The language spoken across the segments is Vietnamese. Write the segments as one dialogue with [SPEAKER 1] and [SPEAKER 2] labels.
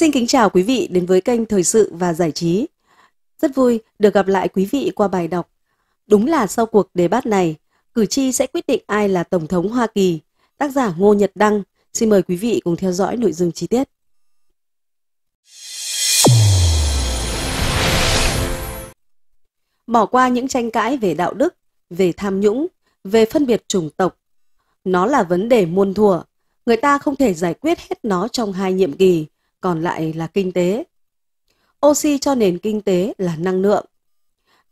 [SPEAKER 1] Xin kính chào quý vị đến với kênh Thời sự và Giải trí. Rất vui được gặp lại quý vị qua bài đọc. Đúng là sau cuộc đề bát này, cử tri sẽ quyết định ai là Tổng thống Hoa Kỳ. Tác giả Ngô Nhật Đăng, xin mời quý vị cùng theo dõi nội dung chi tiết. Bỏ qua những tranh cãi về đạo đức, về tham nhũng, về phân biệt chủng tộc. Nó là vấn đề muôn thuở, người ta không thể giải quyết hết nó trong hai nhiệm kỳ, còn lại là kinh tế. Oxy cho nền kinh tế là năng lượng.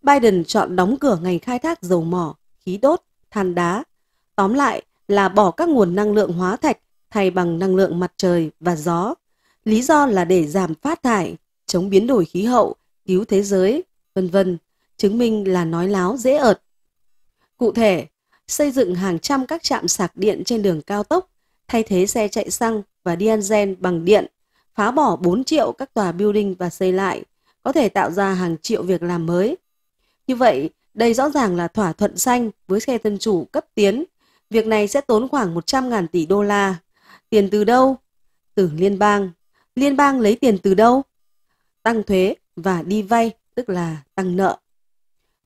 [SPEAKER 1] Biden chọn đóng cửa ngành khai thác dầu mỏ, khí đốt, than đá. Tóm lại là bỏ các nguồn năng lượng hóa thạch thay bằng năng lượng mặt trời và gió. Lý do là để giảm phát thải, chống biến đổi khí hậu, cứu thế giới, vân vân, chứng minh là nói láo dễ ợt. Cụ thể, xây dựng hàng trăm các trạm sạc điện trên đường cao tốc, thay thế xe chạy xăng và diesel bằng điện, phá bỏ 4 triệu các tòa building và xây lại, có thể tạo ra hàng triệu việc làm mới. Như vậy, đây rõ ràng là thỏa thuận xanh với xe dân chủ cấp tiến. Việc này sẽ tốn khoảng 100.000 tỷ đô la. Tiền từ đâu? Từ liên bang. Liên bang lấy tiền từ đâu? Tăng thuế và đi vay, tức là tăng nợ.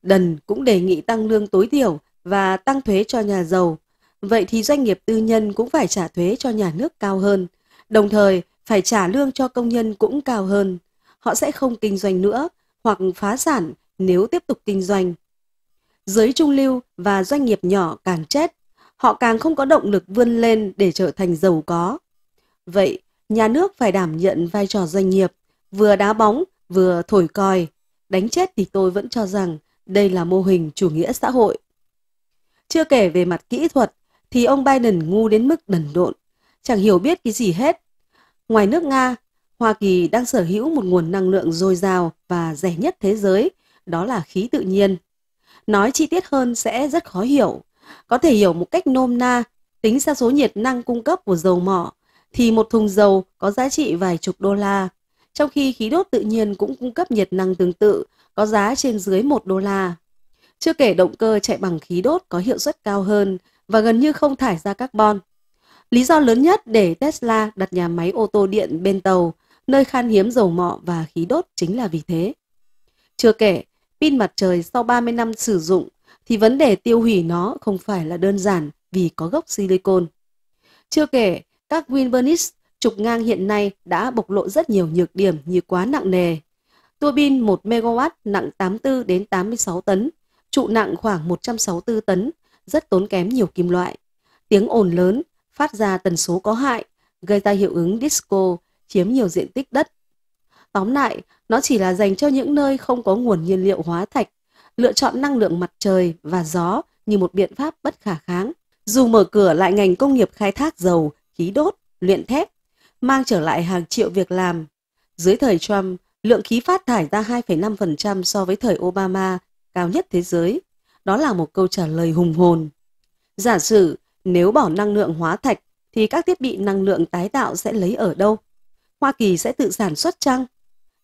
[SPEAKER 1] Đần cũng đề nghị tăng lương tối thiểu và tăng thuế cho nhà giàu. Vậy thì doanh nghiệp tư nhân cũng phải trả thuế cho nhà nước cao hơn. Đồng thời, phải trả lương cho công nhân cũng cao hơn. Họ sẽ không kinh doanh nữa hoặc phá sản nếu tiếp tục kinh doanh. Giới trung lưu và doanh nghiệp nhỏ càng chết, họ càng không có động lực vươn lên để trở thành giàu có. Vậy, nhà nước phải đảm nhận vai trò doanh nghiệp, vừa đá bóng, vừa thổi còi. Đánh chết thì tôi vẫn cho rằng đây là mô hình chủ nghĩa xã hội. Chưa kể về mặt kỹ thuật thì ông Biden ngu đến mức đần độn, chẳng hiểu biết cái gì hết Ngoài nước Nga, Hoa Kỳ đang sở hữu một nguồn năng lượng dồi dào và rẻ nhất thế giới, đó là khí tự nhiên. Nói chi tiết hơn sẽ rất khó hiểu. Có thể hiểu một cách nôm na, tính ra số nhiệt năng cung cấp của dầu mỏ, thì một thùng dầu có giá trị vài chục đô la, trong khi khí đốt tự nhiên cũng cung cấp nhiệt năng tương tự, có giá trên dưới 1 đô la. Chưa kể động cơ chạy bằng khí đốt có hiệu suất cao hơn và gần như không thải ra carbon. Lý do lớn nhất để Tesla đặt nhà máy ô tô điện bên tàu, nơi khan hiếm dầu mỏ và khí đốt chính là vì thế. Chưa kể, pin mặt trời sau 30 năm sử dụng thì vấn đề tiêu hủy nó không phải là đơn giản vì có gốc silicon. Chưa kể, các Winvernis trục ngang hiện nay đã bộc lộ rất nhiều nhược điểm như quá nặng nề. Tua bin 1 MW nặng 84 đến 86 tấn, trụ nặng khoảng 164 tấn, rất tốn kém nhiều kim loại. Tiếng ồn lớn, phát ra tần số có hại, gây ra hiệu ứng disco, chiếm nhiều diện tích đất. Tóm lại, nó chỉ là dành cho những nơi không có nguồn nhiên liệu hóa thạch, lựa chọn năng lượng mặt trời và gió như một biện pháp bất khả kháng. Dù mở cửa lại ngành công nghiệp khai thác dầu, khí đốt, luyện thép, mang trở lại hàng triệu việc làm. Dưới thời Trump, lượng khí phát thải ra 2,5% so với thời Obama, cao nhất thế giới. Đó là một câu trả lời hùng hồn. Giả sử nếu bỏ năng lượng hóa thạch thì các thiết bị năng lượng tái tạo sẽ lấy ở đâu? Hoa Kỳ sẽ tự sản xuất chăng?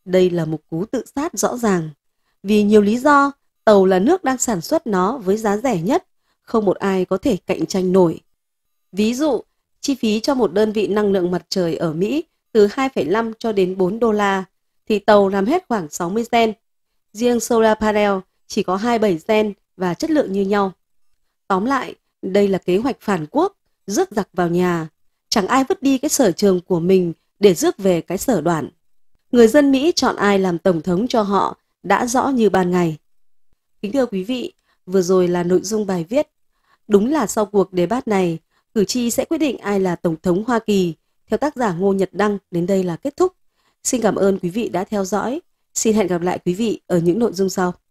[SPEAKER 1] Đây là một cú tự sát rõ ràng. Vì nhiều lý do, tàu là nước đang sản xuất nó với giá rẻ nhất, không một ai có thể cạnh tranh nổi. Ví dụ, chi phí cho một đơn vị năng lượng mặt trời ở Mỹ từ 2,5 cho đến 4 đô la, thì tàu làm hết khoảng 60 cent. Riêng solar panel chỉ có 27 cent và chất lượng như nhau. Tóm lại, đây là kế hoạch phản quốc, rước giặc vào nhà. Chẳng ai vứt đi cái sở trường của mình để rước về cái sở đoạn. Người dân Mỹ chọn ai làm tổng thống cho họ đã rõ như ban ngày. Kính thưa quý vị, vừa rồi là nội dung bài viết. Đúng là sau cuộc đề bát này, cử tri sẽ quyết định ai là Tổng thống Hoa Kỳ. Theo tác giả Ngô Nhật Đăng, đến đây là kết thúc. Xin cảm ơn quý vị đã theo dõi. Xin hẹn gặp lại quý vị ở những nội dung sau.